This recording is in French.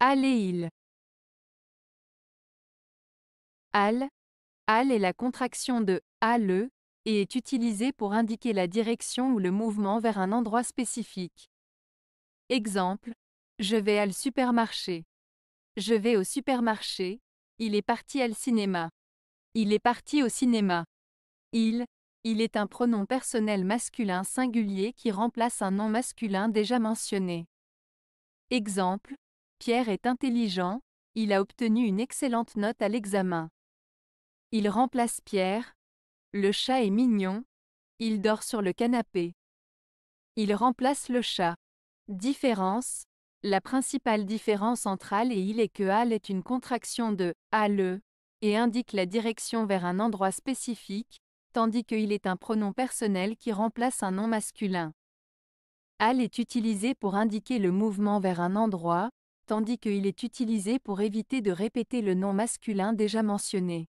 il. Al, al est la contraction de le et est utilisée pour indiquer la direction ou le mouvement vers un endroit spécifique. Exemple, je vais à supermarché. Je vais au supermarché, il est parti à cinéma. Il est parti au cinéma. Il, il est un pronom personnel masculin singulier qui remplace un nom masculin déjà mentionné. Exemple, Pierre est intelligent, il a obtenu une excellente note à l'examen. Il remplace Pierre. Le chat est mignon. Il dort sur le canapé. Il remplace le chat. Différence. La principale différence entre al et il est que al est une contraction de le » et indique la direction vers un endroit spécifique, tandis que il est un pronom personnel qui remplace un nom masculin. Al est utilisé pour indiquer le mouvement vers un endroit, tandis qu'il est utilisé pour éviter de répéter le nom masculin déjà mentionné.